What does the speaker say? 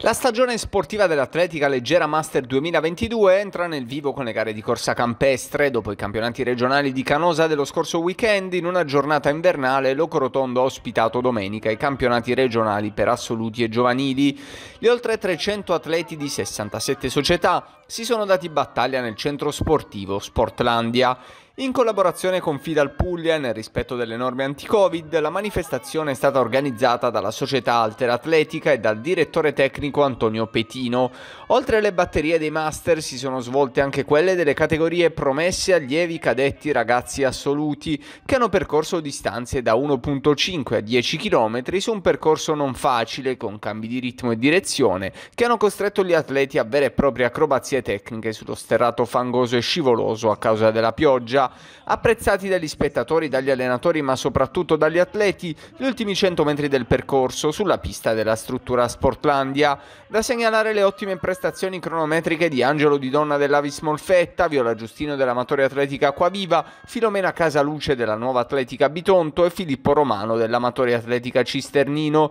La stagione sportiva dell'Atletica Leggera Master 2022 entra nel vivo con le gare di corsa campestre. Dopo i campionati regionali di Canosa dello scorso weekend, in una giornata invernale, Locorotondo ha ospitato domenica i campionati regionali per assoluti e giovanili. Gli oltre 300 atleti di 67 società si sono dati battaglia nel centro sportivo Sportlandia. In collaborazione con Fidal Puglia, nel rispetto delle norme anti-Covid, la manifestazione è stata organizzata dalla società Altera Atletica e dal direttore tecnico Antonio Petino. Oltre alle batterie dei master si sono svolte anche quelle delle categorie promesse allievi cadetti ragazzi assoluti, che hanno percorso distanze da 1.5 a 10 km su un percorso non facile, con cambi di ritmo e direzione, che hanno costretto gli atleti a vere e proprie acrobazie tecniche sullo sterrato fangoso e scivoloso a causa della pioggia Apprezzati dagli spettatori, dagli allenatori ma soprattutto dagli atleti, gli ultimi 100 metri del percorso sulla pista della struttura Sportlandia. Da segnalare le ottime prestazioni cronometriche di Angelo Di Donna dell'Avis Molfetta, Viola Giustino dell'Amatore Atletica Acquaviva, Filomena Casaluce della Nuova Atletica Bitonto e Filippo Romano dell'Amatore Atletica Cisternino.